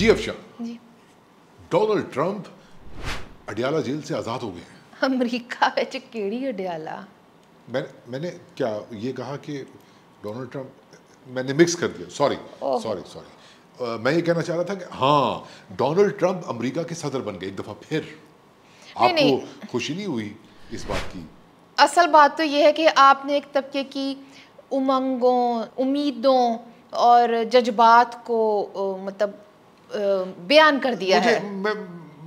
जी Afsha ji Donald Trump Adiala jail से आज़ाद हो गए हैं अमेरिका ਵਿੱਚ ਕਿਹੜੀ ਅਡਿਆਲਾ मैं मैंने क्या ये कहा कि डोनाल्ड ट्रंप मैंने मिक्स कर दिया सॉरी सॉरी सॉरी मैं ये कहना चाह रहा था कि हाँ डोनाल्ड ट्रंप अमेरिका के सदर बन गए एक दफ़ा फिर आपको नहीं। खुशी नहीं हुई इस बात की असल बात तो यह है कि आपने एक तबके की उमंगों उम्मीदों और जज्बात को मतलब बयान कर दिया मुझे, है मैं,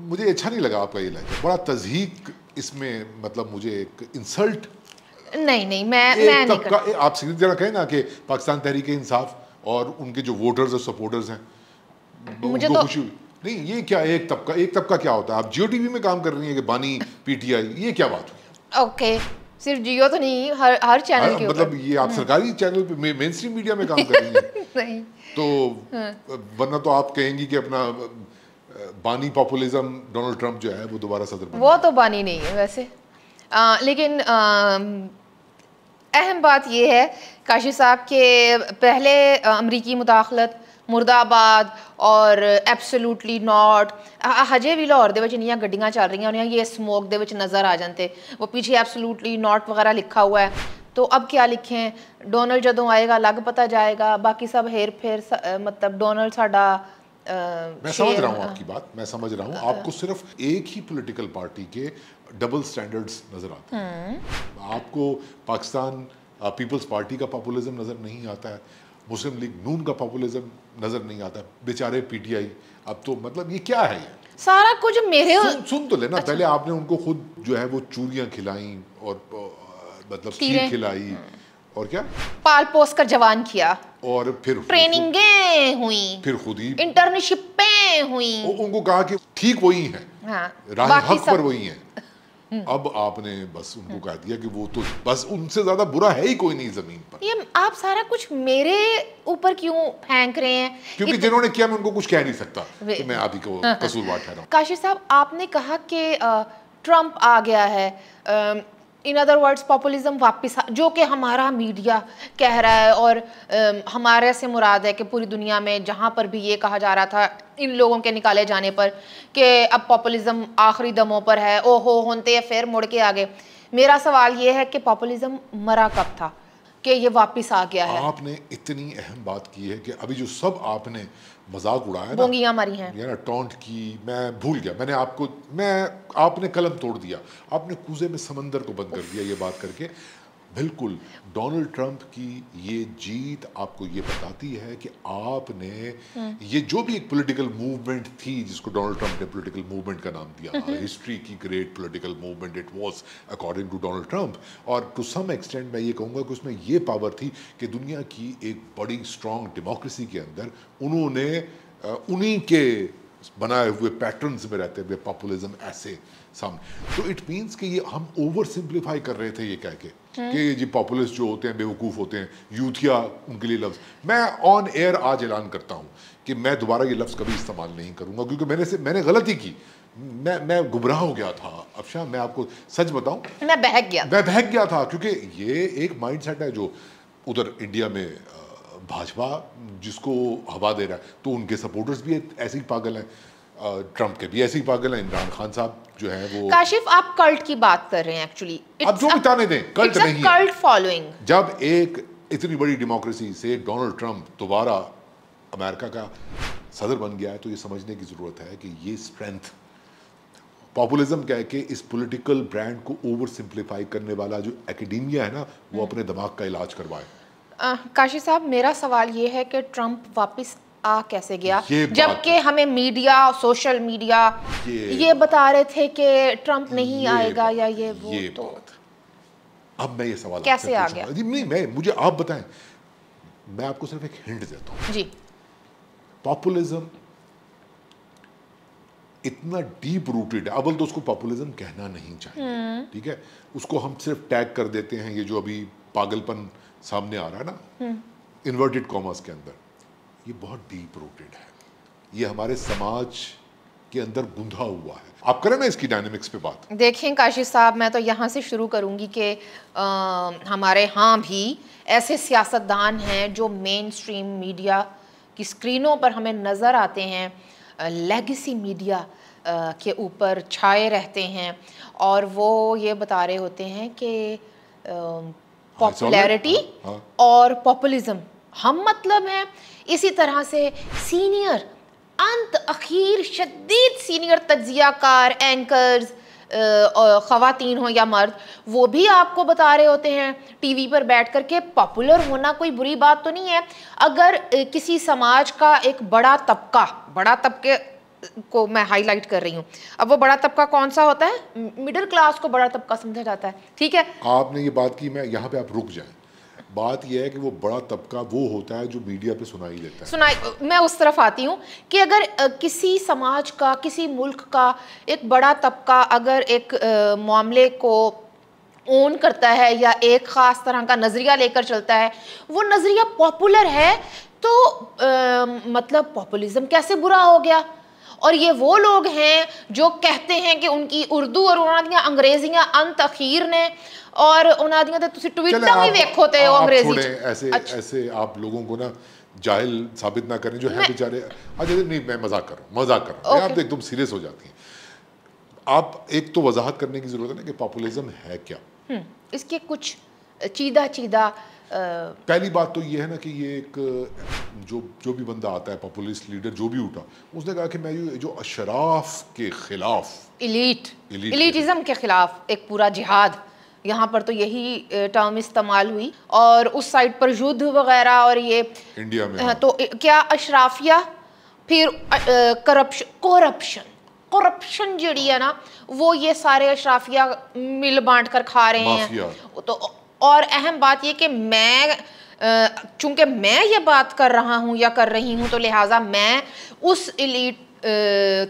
मुझे अच्छा नहीं लगा आपका ये लाइन बड़ा तजहीक इसमें मतलब मुझे एक इंसल्ट नहीं नहीं मैं मैं नहीं आप सीधी तरह कहें ना कि पाकिस्तान तहरीक इंसाफ और उनके जो वोटर्स और सपोर्टर्स हैं मुझे तो खुशी नहीं ये क्या एक तबका एक तबका क्या होता है आप जियो टीवी में काम कर रही हैं कि बानी पीटीआई ये क्या बात हुई ओके okay. सिर्फ जियो तो नहीं हर हर चैनल हाँ, के मतलब ये आप हाँ। सरकारी चैनल पे मेन स्ट्रीम मीडिया में काम कर रही हैं नहीं तो हाँ। वरना तो आप कहेंगी कि अपना बानी पॉपुलिज्म डोनाल्ड ट्रंप जो है वो दोबारा सदर वो तो बानी नहीं है वैसे आ, लेकिन अहम बात यह है काशी साहब के पहले अमरीकी मुदाखलत ਮੁਰਦਾਬਾਦ और एबसोल्यूटली नॉट हजे भी लाहौर ਦੇ गड्डिया चल रही ਚੱਲ ये स्मोक दे नज़र आ जाते वो पीछे एबसोल्यूटली नॉट वगैरह लिखा हुआ है तो अब क्या लिखें डोनल्ड जदों आएगा अलग पता जाएगा बाकी सब हेर फेर मतलब डोनल ਸਾਡਾ मैं समझ रहा हूँ आपकी बात मैं समझ रहा हूँ आपको सिर्फ एक ही पॉलिटिकल पार्टी के डबल स्टैंडर्ड्स नजर आते हैं हम्म। आपको पाकिस्तान पीपल्स पार्टी का पॉपुलिज्म नज़र नहीं आता है मुस्लिम लीग नून का पॉपुलिज्म नजर नहीं आता बेचारे पीटीआई अब तो मतलब ये क्या है ये सारा कुछ मेरे सुन, सुन तो लेना अच्छा। पहले आपने उनको खुद जो है वो चूड़ियाँ खिलाई और मतलब खिलाई और क्या पाल पोस कर जवान किया और फिर ट्रेनिंगे हुई फिर खुद ही इंटर्नशिप हुई उनको कहा कि ठीक वही है हाँ, राह हक पर वही है हम्म। अब आपने बस उनको हम्म। कह दिया कि वो तो बस उनसे ज्यादा बुरा है ही कोई नहीं जमीन पर ये आप सारा कुछ मेरे ऊपर क्यों फेंक रहे हैं क्योंकि जिन्होंने किया मैं उनको कुछ कह नहीं सकता कि मैं आप ही को हाँ। कसूरवार ठहरा काशी साहब आपने कहा कि ट्रंप आ गया है इन अदर वर्ड्स पॉपुलिज्म वापस जो कि हमारा मीडिया कह रहा है और हमारे से मुराद है कि पूरी दुनिया में जहाँ पर भी ये कहा जा रहा था इन लोगों के निकाले जाने पर कि अब पॉपुलिज्म आखिरी दमों पर है ओ हो होते फिर मुड़ के आगे मेरा सवाल ये है कि पॉपुलिज्म मरा कब था कि ये वापस आ गया है आपने इतनी अहम बात की है कि अभी जो सब आपने मजाक उड़ाया बोंगियाँ मारी हैं यार टॉन्ट की मैं भूल गया मैंने आपको मैं आपने कलम तोड़ दिया आपने कूजे में समंदर को बंद कर दिया ये बात करके बिल्कुल डोनाल्ड ट्रंप की ये जीत आपको ये बताती है कि आपने हम्म। ये जो भी एक पॉलिटिकल मूवमेंट थी जिसको डोनाल्ड ट्रंप ने पॉलिटिकल मूवमेंट का नाम दिया हिस्ट्री की great political movement it was according to Donald Trump और टू सम एक्सटेंड मैं ये कहूँगा कि उसमें ये पावर थी कि दुनिया की एक बड़ी स्ट्रॉन्ग डेमोक्रेसी के अंदर उन्होंने उन्हीं के बनाए हुए पैटर्न्स में रहते हुए पॉपुलिज्म ऐसे सामने तो इट मीन्स कि ये हम ओवर सिंप्लीफाई कर रहे थे ये कह के हम्म। कि जी पॉपुलिस्ट जो होते हैं बेवकूफ़ होते हैं यूथिया उनके लिए लफ्ज़ मैं ऑन एयर आज ऐलान करता हूँ कि मैं दोबारा ये लफ्ज़ कभी इस्तेमाल नहीं करूँगा क्योंकि मैंने से मैंने गलती की मैं मैं गुमराह हो गया था अफशा मैं आपको सच बताऊँ मैं बहक गया मैं बहक गया था क्योंकि ये एक माइंड सेट है जो उधर इंडिया में भाजपा जिसको हवा दे रहा है तो उनके सपोर्टर्स भी ऐसे ही पागल हैं ट्रंप के भी ऐसे ही पागल हैं इमरान खान साहब जो है वो काशिफ आप कल्ट की बात कर रहे हैं एक्चुअली आप जो बिताने दें कल्ट नहीं कल्ट फॉलोइंग जब एक इतनी बड़ी डेमोक्रेसी से डोनाल्ड ट्रंप दोबारा अमेरिका का सदर बन गया है तो ये समझने की ज़रूरत है कि ये स्ट्रेंथ पॉपुलिज्म कह के इस पॉलिटिकल ब्रांड को ओवर सिंप्लीफाई करने वाला जो एकेडमिया है ना वो हम्म। अपने दिमाग का इलाज करवाए काशी साहब मेरा सवाल ये है कि ट्रंप वापस आ कैसे गया जबकि हमें मीडिया सोशल मीडिया ये, ये बता रहे थे कि ट्रंप नहीं आएगा या ये वो ये तो अब मैं ये सवाल कैसे आ गया नहीं मैं मुझे आप बताएं मैं आपको सिर्फ एक हिंट देता हूं जी पॉपुलिज्म इतना डीप रूटेड है अव्वल तो उसको पॉपुलिज्म कहना नहीं चाहिए हम्म। ठीक है उसको हम सिर्फ टैग कर देते हैं ये जो अभी पागलपन सामने आ रहा है ना इन्वर्टेड हम्म। कॉमर्स के अंदर ये बहुत डीप रोटेड है ये हमारे समाज के अंदर गुंधा हुआ है आप करें ना इसकी डायनेमिक्स पे बात देखें काशी साहब मैं तो यहाँ से शुरू करूँगी कि हमारे यहाँ भी ऐसे सियासतदान हैं जो मेन स्ट्रीम मीडिया की स्क्रीनों पर हमें नज़र आते हैं लेगेसी मीडिया के ऊपर छाए रहते हैं और वो ये बता रहे होते हैं कि पॉपुलैरिटी हाँ, हाँ। और पॉपुलिज्म हम मतलब हैं इसी तरह से सीनियर अंत अखीर शदीद सीनियर तजियाकार एंकर्स ख़वातीन हो या मर्द वो भी आपको बता रहे होते हैं टीवी पर बैठ कर के पॉपुलर होना कोई बुरी बात तो नहीं है अगर किसी समाज का एक बड़ा तबका बड़ा तबके को मैं हाईलाइट कर रही हूँ अब वो बड़ा तबका कौन सा होता है मिडिल क्लास को बड़ा तबका समझा जाता है ठीक है आपने ये बात की मैं यहाँ पे आप रुक जाएं बात यह है कि वो बड़ा तबका वो होता है जो मीडिया पे सुनाई देता है सुनाई मैं उस तरफ आती हूँ कि अगर किसी समाज का किसी मुल्क का एक बड़ा तबका अगर एक मामले को ओन करता है या एक ख़ास तरह का नज़रिया लेकर चलता है वो नज़रिया पॉपुलर है तो आ, मतलब पॉपुलिज्म कैसे बुरा हो गया और ये वो लोग हैं जो कहते हैं कि उनकी उर्दू और उन्होंने अंग्रेज़ियाँ अन तखीर ने और ਉਹਨਾਂ ਦੀਆਂ ਤੇ ਤੁਸੀਂ ਟਵਿੱਟਾਂ ਵੀ ਵੇਖੋ ਤੇ ਉਹ ਅੰਗਰੇਜ਼ੀ ਚ को ना जाहिल साबित ना करें जो है बेचारे अच्छा नहीं मैं मजाक कर मजाक कर रहा आप एकदम सीरियस हो जाती हैं आप एक तो वजाहत करने की ज़रूरत है ना कि पॉपुलिज्म है क्या हम्म, इसके कुछ चीदा चीदा आ... पहली बात तो ये है ना कि ये एक जो जो भी बंदा आता है पॉपुलिस्ट लीडर जो भी उठा उसने कहा कि मैं ये जो अशराफ के खिलाफ इलीट इलीटिज्म के खिलाफ एक पूरा जिहाद यहाँ पर तो यही टर्म इस्तेमाल हुई और उस साइड पर युद्ध वगैरह और ये इंडिया में हाँ। तो क्या अशराफिया फिर करप्शन करप्शन करप्शन जड़ी है ना वो ये सारे अशराफिया मिल बांट कर खा रहे हैं तो और अहम बात ये कि मैं चूंकि मैं ये बात कर रहा हूँ या कर रही हूँ तो लिहाजा मैं उस इलीट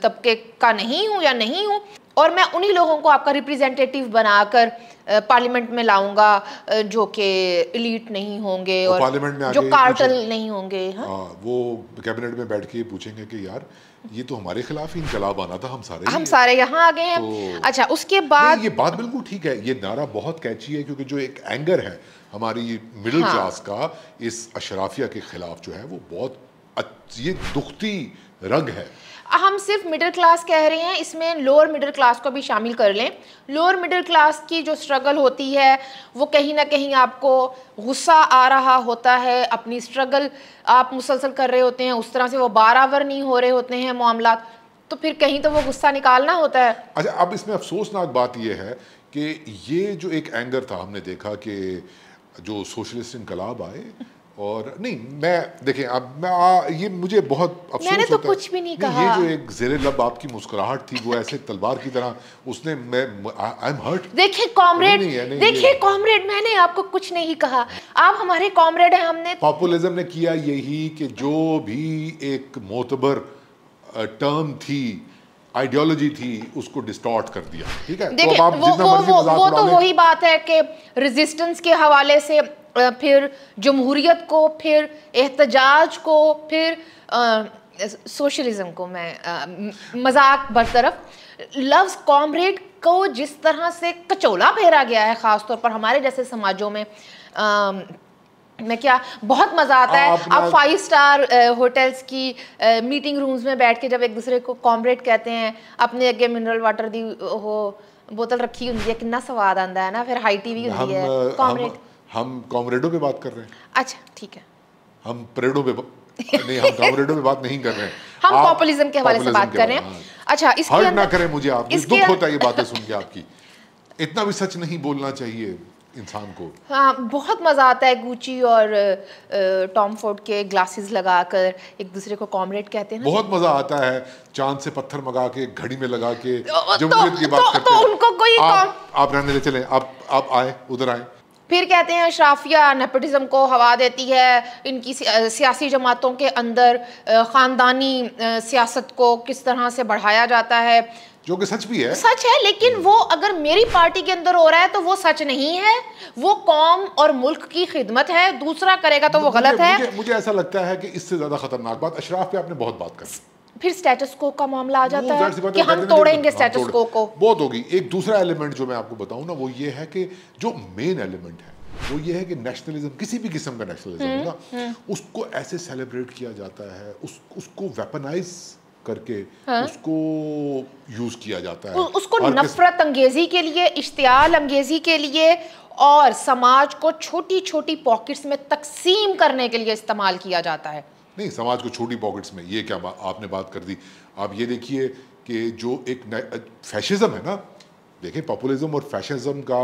तबके का नहीं हूँ या नहीं हूँ और मैं उन्हीं लोगों को आपका रिप्रेजेंटेटिव बनाकर पार्लियामेंट में लाऊंगा जो के इलीट नहीं होंगे और पार्लियामेंट में जो कार्टल नहीं होंगे हाँ? हाँ वो कैबिनेट में बैठ के पूछेंगे कि यार ये तो हमारे खिलाफ ही इनकलाब आना था हम सारे हम सारे यहाँ आ गए हैं तो, अच्छा उसके बाद ये बात बिल्कुल ठीक है ये नारा बहुत कैची है क्योंकि जो एक एंगर है हमारी मिडिल हाँ। क्लास का इस अशराफिया के खिलाफ जो है वो बहुत ये दुखती रंग है हम सिर्फ मिडिल क्लास कह रहे हैं इसमें लोअर मिडिल क्लास को भी शामिल कर लें लोअर मिडिल क्लास की जो स्ट्रगल होती है वो कहीं ना कहीं आपको गुस्सा आ रहा होता है अपनी स्ट्रगल आप मुसलसल कर रहे होते हैं उस तरह से वो बारावर नहीं हो रहे होते हैं मामला तो फिर कहीं तो वो गुस्सा निकालना होता है अच्छा अब इसमें अफसोसनाक बात यह है कि ये जो एक एंगर था हमने देखा कि जो सोशलिस्ट इनकलाब आए और नहीं मैं देखें अब मैं आ, ये मुझे बहुत अफसोस मैंने तो होता कुछ भी नहीं, नहीं कहा ये जो एक जेरे लब आपकी मुस्कुराहट थी वो ऐसे तलवार की तरह उसने मैं आई एम हर्ट देखिए कॉमरेड देखिए कॉमरेड मैंने आपको कुछ नहीं कहा आप हमारे कॉमरेड हैं हमने पॉपुलिज्म ने किया यही कि जो भी एक मोतबर टर्म थी आइडियोलॉजी थी उसको डिस्टॉर्ट कर दिया ठीक है तो आप वो, वो, वो, वो तो वही बात है कि रेजिस्टेंस के हवाले से फिर जमहूरीत को फिर एहतजाज को फिर सोशलिज़म को मैं मजाक बरतरफ लफ्ज़ कॉमरेड को जिस तरह से कचोला फेरा गया है ख़ास तौर पर हमारे जैसे समाजों में आ, क्या बहुत मज़ा आता है आप फाइव स्टार होटल्स की आ, मीटिंग रूम्स में बैठ के जब एक दूसरे को कॉमरेड कहते हैं अपने अगे मिनरल वाटर दी हो बोतल रखी होंगी है कितना स्वाद आंदा है ना फिर हाई टी भी होंगी है कॉमरेड हम कॉमरेडो पे बात कर रहे हैं अच्छा ठीक है हम परेडो पे नहीं हम कॉमरेडो पे बात नहीं कर रहे हैं हम पॉपुलिज्म के हवाले से बात कर रहे हैं हाँ। अच्छा इसके हर्ट ना करें मुझे आप दुख होता है ये बातें सुन के आपकी इतना भी सच नहीं बोलना चाहिए इंसान को हाँ बहुत मज़ा आता है गुची और टॉम फोर्ड के ग्लासेस लगाकर एक दूसरे को कॉमरेड कहते हैं बहुत मज़ा आता है चांद से पत्थर मगा के घड़ी में लगा के तो- तो- जमहूरियत की बात तो, तो करते तो, तो उनको कोई आप, आप रहने चले आप आप आए उधर आए फिर कहते हैं अशराफिया नेपटिज़म को हवा देती है इनकी सियासी जमातों के अंदर ख़ानदानी सियासत को किस तरह से बढ़ाया जाता है जो कि सच भी है सच है लेकिन वो अगर मेरी पार्टी के अंदर हो रहा है तो वो सच नहीं है वो कौम और मुल्क की खिदमत है दूसरा करेगा तो वो गलत है मुझे, मुझे ऐसा लगता है कि इससे ज्यादा खतरनाक बात अशराफ पे आपने बहुत बात कर फिर स्टेटस को का मामला आ जाता है कि हम तो तोड़ेंगे स्टेटस हाँ, को को बहुत होगी एक दूसरा एलिमेंट जो मैं आपको बताऊं ना वो ये है कि जो मेन एलिमेंट है वो ये है कि नेशनलिज्म किसी भी किस्म का नेशनलिज्म हम्म, ना हम्म। उसको ऐसे सेलिब्रेट किया जाता है उस, उसको वेपनाइज करके हाँ? उसको यूज किया जाता है उसको नफरत अंगेजी के लिए इश्तियाल अंगेजी के लिए और समाज को छोटी छोटी पॉकेट्स में तकसीम करने के लिए इस्तेमाल किया जाता है नहीं समाज को छोटी पॉकेट्स में ये क्या बा, आपने बात कर दी आप ये देखिए कि जो एक फैशिज्म है ना देखें पॉपुलिज्म और फैशिज्म का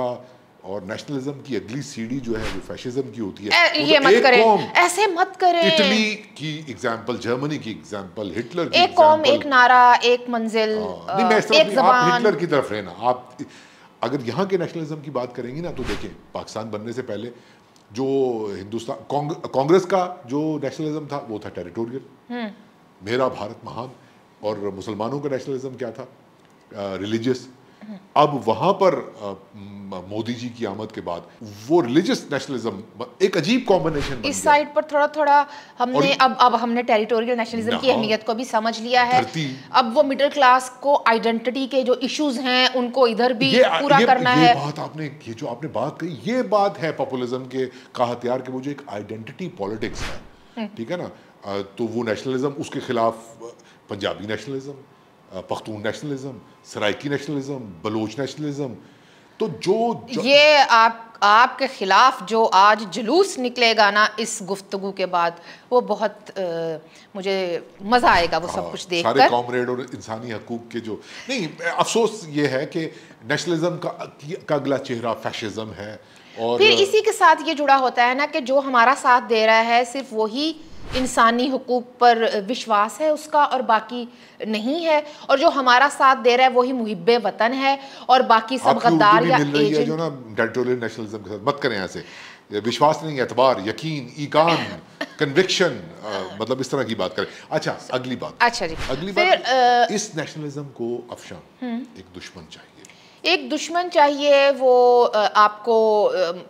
और नेशनलिज्म की अगली सीढ़ी जो है वो फैशिज्म की होती है ए, तो ये तो मत करें ऐसे मत करें इटली की एग्जांपल जर्मनी की एग्जांपल हिटलर की एक कौम एक नारा एक मंजिल हाँ, नहीं मैं एक आप हिटलर की तरफ रहना आप अगर यहाँ के नेशनलिज्म की बात करेंगी ना तो देखें पाकिस्तान बनने से पहले जो हिंदुस्तान कांग्रेस का जो नेशनलिज्म था वो था टेरिटोरियल हम्म। मेरा भारत महान और मुसलमानों का नेशनलिज्म क्या था रिलीजियस अब वहां पर मोदी जी की आमद के बाद वो रिलीजियस नेशनलिज्म एक अजीब कॉम्बिनेशन इस साइड पर थोड़ा थोड़ा हमने अब अब हमने टेरिटोरियल नेशनलिज्म की अहमियत को भी समझ लिया है अब वो मिडिल क्लास को आइडेंटिटी के जो इश्यूज हैं उनको इधर भी ये, पूरा ये, करना ये है बात आपने ये जो आपने बात कही ये बात है पॉपुलिज्म के का हथियार के वो जो एक आइडेंटिटी पॉलिटिक्स है हम्म। ठीक है ना तो वो नेशनलिज्म उसके खिलाफ Punjabi nationalism Pakhtun nationalism Saraiki nationalism Baloch nationalism तो जो, जो ये आप आपके खिलाफ जो आज जुलूस निकलेगा ना इस गुफ्तगु के बाद वो बहुत आ, मुझे मज़ा आएगा वो सब हाँ, कुछ देख सारे कॉमरेड और इंसानी हकूक के जो नहीं अफसोस ये है कि नेशनलिज्म का का अगला चेहरा फैशिज्म है और फिर इसी के साथ ये जुड़ा होता है ना कि जो हमारा साथ दे रहा है सिर्फ वही इंसानी हकूक़ पर विश्वास है उसका और बाकी नहीं है और जो हमारा साथ दे रहा है वही मुहिब वतन है और बाकी सब गद्दार विश्वास नहीं एतबार यकीन ईकान कन्विक्शन मतलब इस तरह की बात करें अच्छा अगली बात अच्छा जी अगली बात आ, इस नेशनलिज्म को अफशा हम्म। एक दुश्मन चाहिए एक दुश्मन चाहिए वो आपको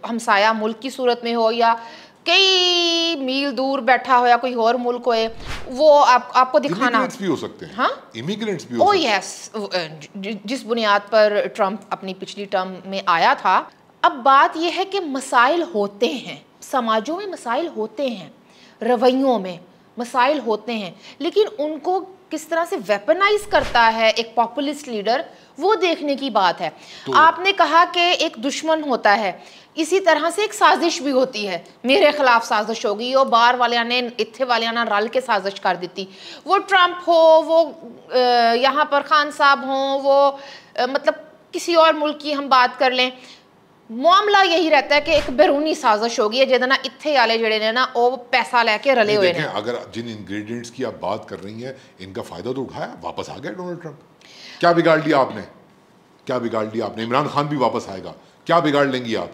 हमसाया मुल्क की सूरत में हो या कई मील दूर बैठा हो या कोई और मुल्क हो वो आप, आपको दिखाना भी हो सकते हैं हाँ इमिग्रेंट्स भी हो oh, सकते yes, जिस बुनियाद पर ट्रंप अपनी पिछली टर्म में आया था अब बात यह है कि मसाइल होते हैं समाजों में मसाइल होते हैं रवैयों में मसाइल होते हैं लेकिन उनको किस तरह से वेपनाइज करता है एक पॉपुलिस्ट लीडर वो देखने की बात है तो, आपने कहा कि एक दुश्मन होता है इसी तरह से एक साजिश भी होती है मेरे खिलाफ साजिश होगी और बाहर वाले ने इतने वाले ने रल के साजिश कर दी वो ट्रंप हो वो यहाँ पर खान साहब हों वो मतलब किसी और मुल्क की हम बात कर लें मामला यही रहता है कि एक बैरूनी साजिश होगी जिहदे ना इत्थे वाले जेडे ने ना वो पैसा लेके रले हुए हैं अगर जिन इंग्रेडिएंट्स की आप बात कर रही हैं इनका फायदा तो उठाया वापस आ गया डोनाल्ड ट्रंप क्या बिगाड़ लिया आपने क्या बिगाड़ लिया आपने इमरान खान भी वापस आएगा क्या बिगाड़ लेंगी आप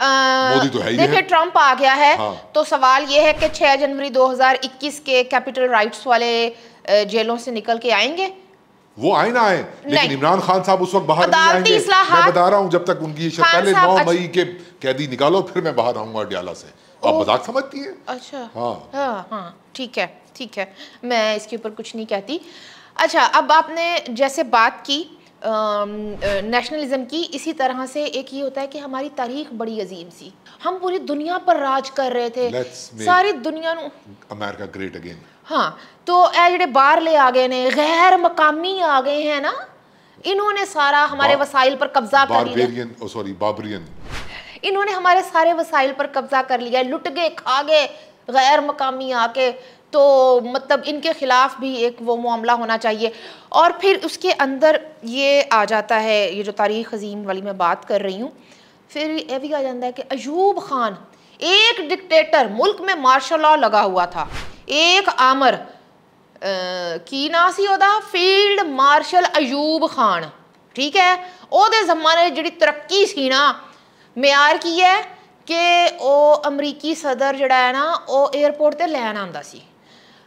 मोदी तो है देखिए ट्रंप आ गया है हाँ। तो सवाल ये है कि 6 जनवरी 2021 के कैपिटल राइट्स वाले जेलों से निकल के आएंगे वो आए ना आए लेकिन इमरान खान साहब उस वक्त बाहर नहीं आएंगे मैं बता रहा हूँ जब तक उनकी पहले नौ मई के कैदी निकालो फिर मैं बाहर आऊंगा अडियाला से आप मजाक समझती है अच्छा हाँ।, हाँ हाँ ठीक है ठीक है मैं इसके ऊपर कुछ नहीं कहती अच्छा अब आपने जैसे बात की नेशनलिज्म की इसी तरह से एक ये होता है कि हमारी तारीख बड़ी अजीम सी हम पूरी दुनिया पर राज कर रहे थे सारी दुनिया अमेरिका ग्रेट अगेन हाँ तो ए जे बार ले आ गए ने गैर मकामी आ गए हैं ना इन्होंने सारा हमारे वसाइल पर कब्जा कर लिया सॉरी बाबरियन oh, इन्होंने हमारे सारे वसाइल पर कब्जा कर लिया लुट गए खा गए गैर मकामी आके तो मतलब इनके ख़िलाफ़ भी एक वो मामला होना चाहिए और फिर उसके अंदर ये आ जाता है ये जो तारीख अजीम वाली मैं बात कर रही हूँ फिर ये भी आ जाता है कि अयूब खान एक डिक्टेटर मुल्क में मार्शल लॉ लगा हुआ था एक आमर आ, की ना सी फील्ड मार्शल अयूब खान ठीक है ओदे जमाने जी तरक्की सी ना म्यार की है कि वो अमरीकी सदर ਜਿਹੜਾ ना ਨਾ एयरपोर्ट पर लैन आता ਆਂਦਾ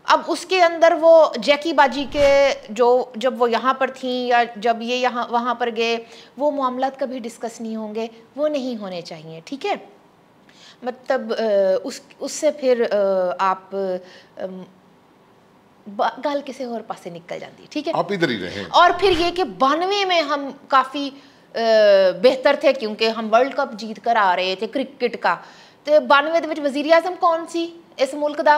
अब उसके अंदर वो जैकी बाजी के जो जब वो यहाँ पर थी या जब ये यहाँ वहाँ पर गए वो मामला कभी डिस्कस नहीं होंगे वो नहीं होने चाहिए ठीक है मतलब उस उससे फिर आप गाल किसी और पास निकल जाती ठीक है आप इधर ही रहे और फिर ये कि बानवे में हम काफ़ी बेहतर थे क्योंकि हम वर्ल्ड कप जीत कर आ रहे थे क्रिकेट का तो बानवे वजीर अजम कौन सी इस मुल्क का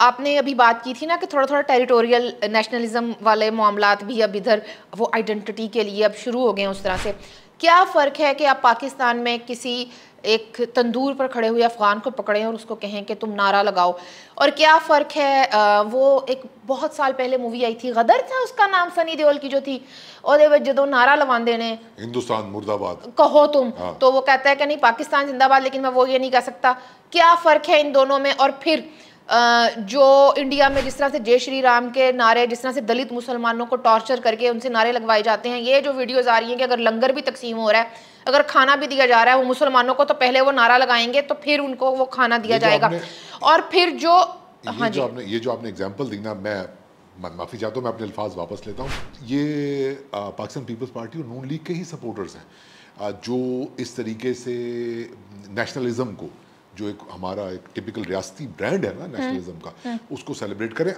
आपने अभी बात की थी ना कि थोड़ा थोड़ा टेरिटोरियल नेशनलिज्म वाले मामला भी अब इधर वो आइडेंटिटी के लिए अब शुरू हो गए हैं उस तरह से क्या फ़र्क है कि आप पाकिस्तान में किसी एक तंदूर पर खड़े हुए अफ़गान को पकड़ें और उसको कहें कि तुम नारा लगाओ और क्या फ़र्क है आ, वो एक बहुत साल पहले मूवी आई थी गदर था उसका नाम सनी देओल की जो थी और जो नारा लगा ने हिंदुस्तान मुर्दाबाद कहो तुम हाँ। तो वो कहता है कि नहीं पाकिस्तान जिंदाबाद लेकिन मैं वो ये नहीं कह सकता क्या फ़र्क है इन दोनों में और फिर जो इंडिया में जिस तरह से जय श्री राम के नारे जिस तरह से दलित मुसलमानों को टॉर्चर करके उनसे नारे लगवाए जाते हैं ये जो वीडियोज़ आ रही हैं कि अगर लंगर भी तकसीम हो रहा है अगर खाना भी दिया जा रहा है वो मुसलमानों को तो पहले वो नारा लगाएंगे तो फिर उनको वो खाना दिया जाएगा और फिर जो हाँ जो आपने ये जो आपने एग्जाम्पल दी ना मैं माफ़ी चाहता हूँ मैं अपने अल्फाज वापस लेता हूँ ये पाकिस्तान पीपल्स पार्टी और नून लीग के ही सपोर्टर्स हैं जो इस तरीके से नेशनलिज्म को जो एक हमारा एक टिपिकल रियासती ब्रांड है ना नेशनलिज्म हम्म। का हम्म। उसको सेलिब्रेट करें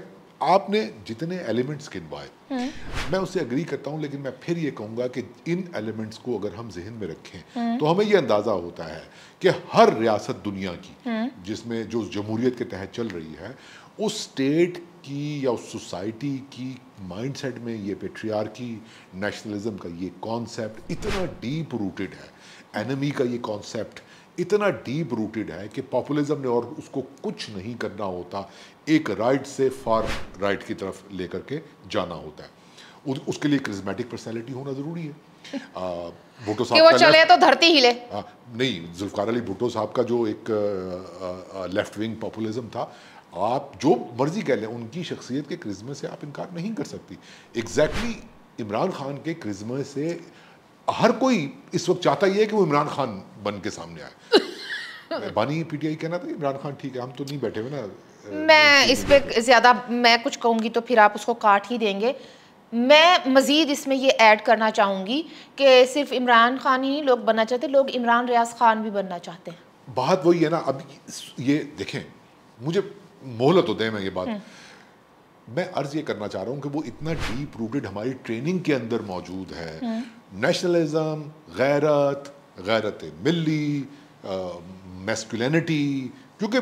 आपने जितने एलिमेंट्स हम्म। गिनवाए मैं उससे अग्री करता हूँ लेकिन मैं फिर ये कहूँगा कि इन एलिमेंट्स को अगर हम जहन में रखें तो हमें ये अंदाज़ा होता है कि हर रियासत दुनिया की जिसमें जो जमहूरियत के तहत चल रही है उस स्टेट की या उस सोसाइटी की माइंडसेट में ये पेट्रियार्की नेशनलिज्म का ये कॉन्सेप्ट इतना डीप रूटेड है एनमी का ये कॉन्सेप्ट इतना डीप रूटेड है कि पॉपुलिज्म ने और उसको कुछ नहीं करना होता एक राइट से फार राइट की तरफ लेकर के जाना होता है उ, उसके लिए क्रिजमेटिक पर्सनैलिटी होना ज़रूरी है आ, भुट्टो साहब वो चले तो धरती हिले आ, नहीं जुल्फार अली भुट्टो साहब का जो एक आ, आ, लेफ्ट विंग पॉपुलिज्म था आप जो मर्जी कह लें उनकी शख्सियत के क्रिजमे से आप इनकार नहीं कर सकती एग्जैक्टली exactly इमरान खान के क्रिजमे से हर कोई इस वक्त चाहता ही है कि वो इमरान खान बन के सामने आए बानी पीटीआई कहना था इमरान खान ठीक है हम तो नहीं बैठे हुए ना मैं इस पर ज़्यादा मैं कुछ कहूंगी तो फिर आप उसको काट ही देंगे मैं मज़ीद इसमें ये ऐड करना चाहूँगी कि सिर्फ इमरान खान ही लोग बनना चाहते लोग इमरान रियाज खान भी बनना चाहते हैं बात वही है ना अब ये देखें मुझे मोहलत तो दें मैं ये बात हम्म। मैं अर्ज ये करना चाह रहा हूँ कि वो इतना डीप रूटेड हमारी ट्रेनिंग के अंदर मौजूद है नेशनलिज्म हम्म। गैरत गैरत मिली मेस्कुलिटी क्योंकि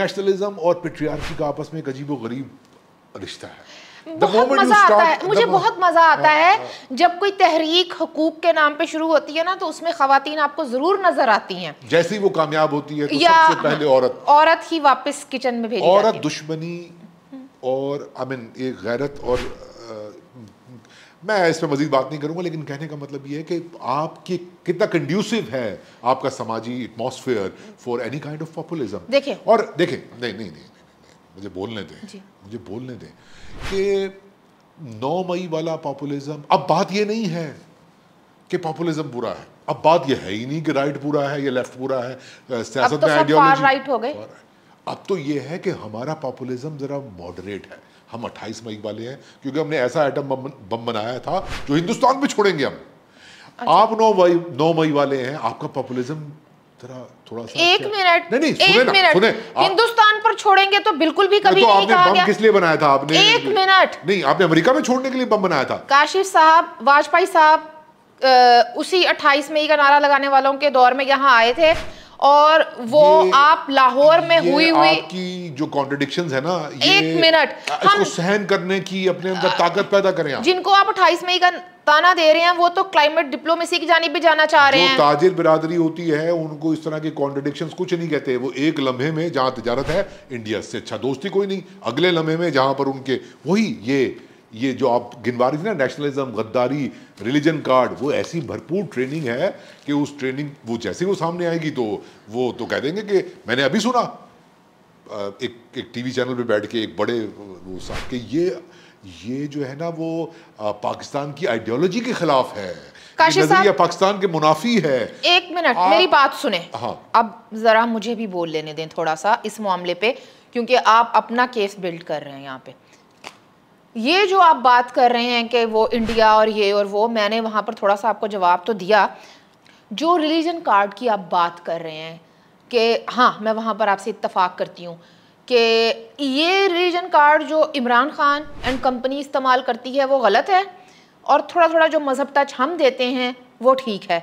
नेशनलिज्म और पेट्रियार्की का आपस में एक अजीब गरीब रिश्ता है बहुत मजा आता हाँ, है मुझे बहुत मजा आता है जब कोई तहरीक हकूक के नाम पे शुरू होती है ना तो उसमें खातन आपको जरूर नजर आती हैं जैसे ही वो कामयाब होती है तो सबसे पहले औरत औरत ही वापस किचन में भेजी औरत दुश्मनी और आई मीन ये गैरत और आ, मैं इस पर मज़ीद बात नहीं करूँगा लेकिन कहने का मतलब ये है कि आपकी कितना कंड्यूसिव है आपका समाजी atmosphere for any kind of populism देखें और देखें नहीं नहीं नहीं मुझे बोलने दें मुझे बोलने दें कि नौ मई वाला पॉपुलिज्म अब बात ये नहीं है कि पॉपुलिज्म बुरा है अब बात यह है ही नहीं कि राइट बुरा है या लेफ्ट बुरा है तो सियासत में आइडियोलॉजी राइट हो गए अब तो ये है कि हमारा पॉपुलिज्म ज़रा मॉडरेट है हम 28 मई वाले हैं क्योंकि हमने ऐसा एटम बम, बनाया था जो हिंदुस्तान में छोड़ेंगे हम अच्छा। आप नौ मई नौ मई वाले हैं आपका पॉपुलिज्म थोड़ा सा एक अच्छा- मिनट नहीं नहीं हिंदुस्तान पर छोड़ेंगे तो बिल्कुल भी तो कभी तो नहीं किस लिए बनाया था आपने एक मिनट नहीं आपने अमेरिका में छोड़ने के लिए बम बनाया था काशिफ साहब वाजपेयी साहब उसी 28 मई का नारा लगाने वालों के दौर में यहाँ आए थे और वो आप लाहौर में हुई हुई की जो कॉन्ट्रडिक्शन है ना ये एक मिनट इसको सहन करने की अपने अंदर ताकत पैदा करें जिनको आप अठाईस मई का ताना दे रहे हैं वो तो क्लाइमेट डिप्लोमेसी की जानी भी जाना चाह रहे हैं ताजिर बिरादरी होती है उनको इस तरह के कॉन्ट्रडिक्शन कुछ नहीं कहते वो एक लम्हे में जहाँ तजारत है इंडिया से अच्छा दोस्ती कोई नहीं अगले लम्हे में जहाँ पर उनके वही ये ये जो आप गिनवा रही थी ना नेशनलिज्म गद्दारी रिलीजन कार्ड वो ऐसी भरपूर ट्रेनिंग है कि उस ट्रेनिंग वो जैसे वो सामने आएगी तो वो तो कह देंगे कि मैंने अभी सुना एक एक टीवी चैनल पे बैठ के एक बड़े वो साहब के ये ये जो है ना वो पाकिस्तान की आइडियोलॉजी के खिलाफ है पाकिस्तान के मुनाफी है एक मिनट मेरी बात सुने हाँ अब जरा मुझे भी बोल लेने दें थोड़ा सा इस मामले पे क्योंकि आप अपना केस बिल्ड कर रहे हैं यहाँ पे ये जो आप बात कर रहे हैं कि वो इंडिया और ये और वो मैंने वहाँ पर थोड़ा सा आपको जवाब तो दिया जो रिलीजन कार्ड की आप बात कर रहे हैं कि हाँ मैं वहाँ पर आपसे इतफ़ाक़ करती हूँ कि ये रिलीजन कार्ड जो इमरान खान एंड कंपनी इस्तेमाल करती है वो गलत है और थोड़ा थोड़ा जो मज़हब टच हम देते हैं वो ठीक है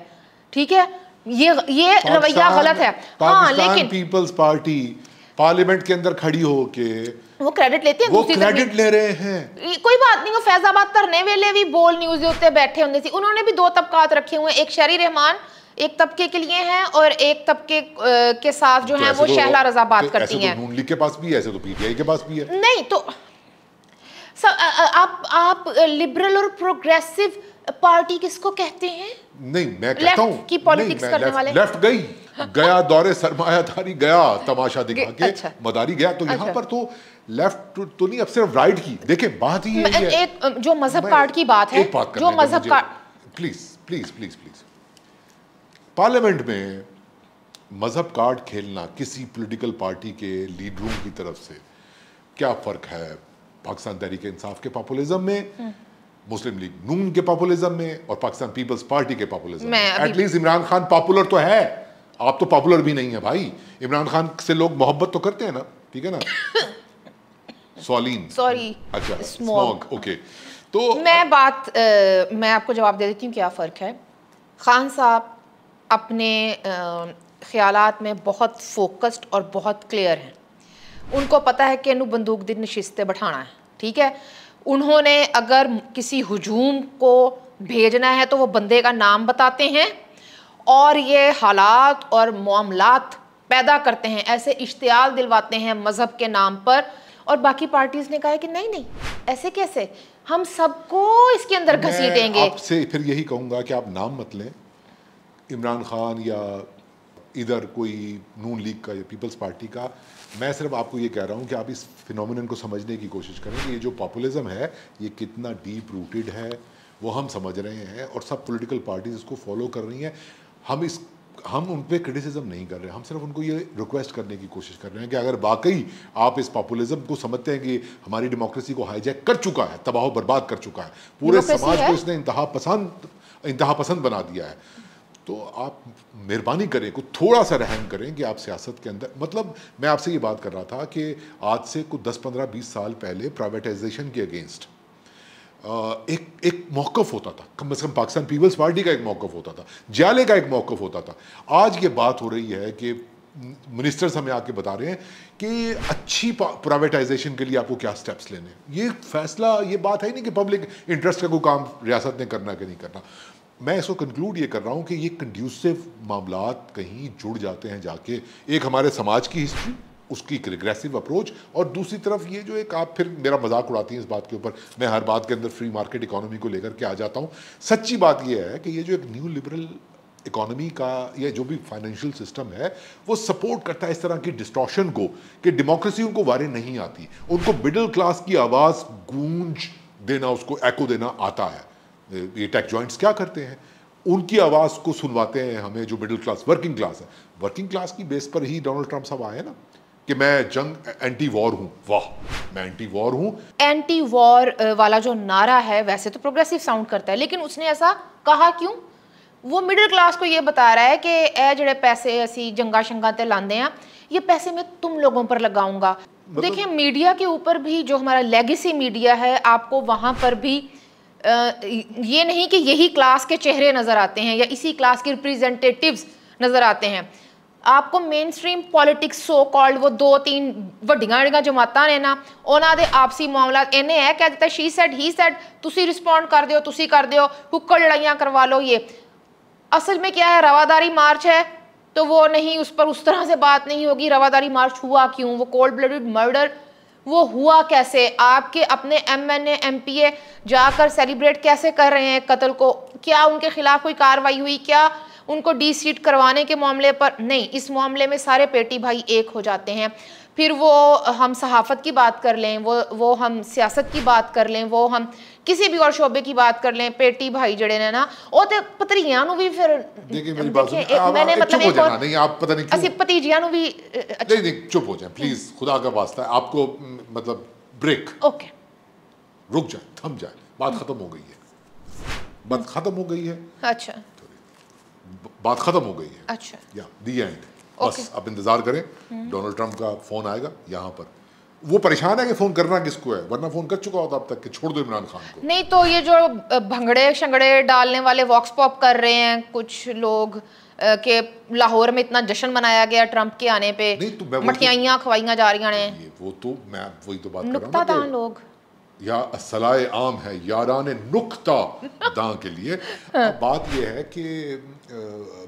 ठीक है ये ये रवैया गलत है हाँ लेकिन पीपल्स पार्टी पार्लियामेंट के अंदर खड़ी हो के वो क्रेडिट लेते हैं वो क्रेडिट ले रहे हैं कोई बात नहीं वो फैजाबाद धरने वेले भी बोल न्यूज उत्ते बैठे होंगे सी उन्होंने भी दो तबकात रखे हुए एक शहरी रहमान एक तबके के लिए हैं और एक तबके के साथ जो तो है वो तो शहला रजा बात तो, करती हैं तो के पास भी है ऐसे तो पीटीआई के पास भी है नहीं तो सब आप आप लिबरल और प्रोग्रेसिव पार्टी किसको कहते हैं नहीं मैं कहता हूं। की पॉलिटिक्स करने वाले लेफ्ट गई गया दौरे सरमायादारी गया तमाशा दिखा के अच्छा। मदारी गया तो यहाँ अच्छा। पर तो लेफ्ट तो, तो नहीं अब सिर्फ राइट की देखे बात ही है एक जो मजहब कार्ड की बात है बात जो मजहब card please please please please parliament में मजहब कार्ड खेलना किसी पॉलिटिकल पार्टी के लीडरों की तरफ से क्या फर्क है पाकिस्तान तहरीक इंसाफ के पॉपुलिज्म में मुस्लिम लीग नून के पॉपुलिज्म में और पाकिस्तान पीपल्स पार्टी के पॉपुलिज्म में एटलीस्ट इमरान खान पॉपुलर तो है आप तो पॉपुलर भी नहीं है भाई इमरान खान से लोग मोहब्बत तो करते हैं ना ठीक है ना सॉलिन सॉरी अच्छा स्मॉग ओके तो मैं बात आ, मैं आपको जवाब दे देती हूँ क्या फ़र्क है खान साहब अपने ख्याल में बहुत फोकस्ड और बहुत क्लियर हैं उनको पता है कि इनू बंदूक दिन नशिस्तें बैठाना है ठीक है उन्होंने अगर किसी हजूम को भेजना है तो वो बंदे का नाम बताते हैं और ये हालात और मामलात पैदा करते हैं ऐसे इश्तियाल दिलवाते हैं मज़हब के नाम पर और बाकी पार्टीज़ ने कहा है कि नहीं नहीं ऐसे कैसे हम सबको इसके अंदर घसीटेंगे आपसे फिर यही कहूँगा कि आप नाम मत लें इमरान खान या इधर कोई नून लीग का या पीपल्स पार्टी का मैं सिर्फ आपको ये कह रहा हूँ कि आप इस फिनोमिनन को समझने की कोशिश करें कि ये जो पॉपुलिज्म है ये कितना डीप रूटेड है वो हम समझ रहे हैं और सब पॉलिटिकल पार्टीज इसको फॉलो कर रही हैं हम इस हम उन पर क्रिटिसिज्म नहीं कर रहे हम सिर्फ उनको ये रिक्वेस्ट करने की कोशिश कर रहे हैं कि अगर वाकई आप इस पॉपुलिज्म को समझते हैं कि हमारी डेमोक्रेसी को हाईजैक कर चुका है तबाह बर्बाद कर चुका है पूरे समाज को इसने इंतहा पसंद इंतहा पसंद बना दिया है तो आप मेहरबानी करें कुछ थोड़ा सा रहम करें कि आप सियासत के अंदर मतलब मैं आपसे ये बात कर रहा था कि आज से कुछ दस पंद्रह बीस साल पहले प्राइवेटाइजेशन के अगेंस्ट एक एक मौकफ होता था कम अज़ कम पाकिस्तान पीपल्स पार्टी का एक मौकफ होता था जयाले का एक मौक़ होता था आज ये बात हो रही है कि मिनिस्टर्स हमें आके बता रहे हैं कि अच्छी प्राइवेटाइजेशन के लिए आपको क्या स्टेप्स लेने ये फैसला ये बात है नहीं कि पब्लिक इंटरेस्ट का कोई काम रियासत ने करना कि नहीं करना मैं इसको कंक्लूड ये कर रहा हूँ कि ये कंड्यूसिव मामला कहीं जुड़ जाते हैं जाके एक हमारे समाज की हिस्ट्री उसकी एक रिग्रेसिव अप्रोच और दूसरी तरफ ये जो एक आप फिर मेरा मजाक उड़ाती हैं इस बात के ऊपर मैं हर बात के अंदर फ्री मार्केट इकोनॉमी को लेकर के आ जाता हूँ सच्ची बात यह है कि ये जो एक न्यू लिबरल इकोनॉमी का या जो भी फाइनेंशियल सिस्टम है वो सपोर्ट करता है इस तरह की डिस्ट्रॉशन को कि डेमोक्रेसी उनको वारे नहीं आती उनको मिडिल क्लास की आवाज़ गूंज देना उसको एको देना आता है ये टैक्स जॉइंट्स क्या करते हैं उनकी आवाज़ को सुनवाते हैं हमें जो मिडिल क्लास वर्किंग क्लास है वर्किंग क्लास की बेस पर ही डोनाल्ड ट्रंप साहब आए ना कि मैं जंग एंटी वॉर हूँ वाह मैं एंटी वॉर हूँ एंटी वॉर वाला जो नारा है वैसे तो प्रोग्रेसिव साउंड करता है लेकिन उसने ऐसा कहा क्यों वो मिडिल क्लास को ये बता रहा है कि ए जड़े पैसे असी जंगा शंगा ते लाते हैं ये पैसे मैं तुम लोगों पर लगाऊंगा मतलब... देखिए मीडिया के ऊपर भी जो हमारा लेगेसी मीडिया है आपको वहाँ पर भी आ, ये नहीं कि यही क्लास के चेहरे नज़र आते हैं या इसी क्लास के रिप्रेजेंटेटिव्स नज़र आते हैं आपको mainstream politics so called वो दो तीन व्डिया ਜਿਹੜੀਆਂ ਜਮਾਤਾਂ ने ना उन्होंने आपसी मामला इन्हें ਇਹਨੇ कह दिता शी सैड ही सैड तुम रिस्पोंड कर दौ ਹੋ कर दौ ਹੋ लड़ाइया करवा लो ये असल में क्या है रवादारी मार्च है तो वो नहीं उस पर उस तरह से बात नहीं होगी रवादारी मार्च हुआ क्यों वो कोल्ड ब्लडेड मर्डर वो हुआ कैसे आपके अपने M N M P A जाकर सेलिब्रेट कैसे कर रहे हैं कत्ल को क्या उनके खिलाफ कोई कार्रवाई हुई क्या उनको डी सीट करवाने के मामले पर नहीं इस मामले में सारे पेटी भाई एक हो जाते हैं फिर वो हम सहाफ़त की बात कर लें वो वो हम सियासत की बात कर लें वो हम किसी भी और शोबे की बात कर लें पेटी भाई जड़े ने ना वो तो पतरिया भी फिर ਫਿਰ मतलब ਮੇਰੀ ਬਾਤ नहीं आप पता नहीं ਹੋਰ ਨਹੀਂ भी ਪਤਾ नहीं, ਕਿਉਂ ਅਸੀਂ ਭਤੀਜੀਆਂ ਨੂੰ प्लीज खुदा का वास्ता है आपको मतलब ब्रेक ओके रुक जाए थम जाए बात खत्म हो गई है बात खत्म हो गई है अच्छा बात खत्म हो गई है अच्छा या दी एंड बस आप इंतजार करें डोनाल्ड ट्रंप का फोन आएगा यहाँ पर वो परेशान है कि फोन करना किसको है वरना फोन कर चुका होता अब तक कि छोड़ दो इमरान खान को नहीं तो ये जो भंगड़े शंगड़े डालने वाले वॉक्स पॉप कर रहे हैं कुछ लोग के लाहौर में इतना जश्न मनाया गया ट्रंप के आने पे तो, तो मठियाइयाँ खवाइयाँ जा रही हैं वो तो मैं वही तो बात कर रहा हूँ लोग या सलाह आम है यारान नुकता दां के लिए हाँ। अब बात यह है कि आ,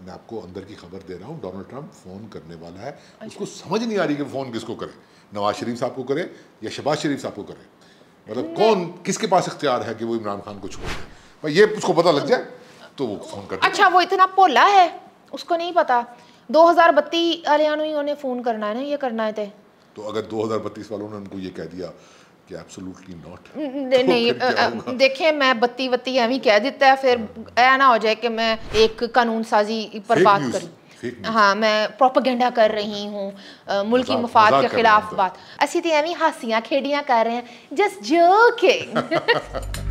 मैं आपको अंदर की खबर दे रहा हूँ डोनाल्ड ट्रंप फ़ोन करने वाला है अच्छा। उसको समझ नहीं आ रही कि फ़ोन किसको करे नवाज शरीफ साहब को करे या शबाज शरीफ साहब को करे मतलब हम्म। कौन किसके पास इख्तियार है कि वो इमरान खान को छोड़ दे भाई ये उसको पता लग जाए तो वो फ़ोन कर अच्छा वो इतना पोला है उसको नहीं पता दो हज़ार बत्तीस वाले फ़ोन करना है ना ये करना है तो अगर दो हज़ार बत्तीस वालों ने उनको ये कह दिया कि एब्सोल्युटली नॉट नहीं तो देखिए मैं बत्ती बत्ती कह देता है फिर हाँ। ऐ ना हो जाए कि मैं एक कानून साजी पर बात करूँ हाँ मैं प्रोपागेंडा कर रही हूँ मुल्की मफाद के खिलाफ तो। बात असं तो एवं कर रहे हैं जस्ट के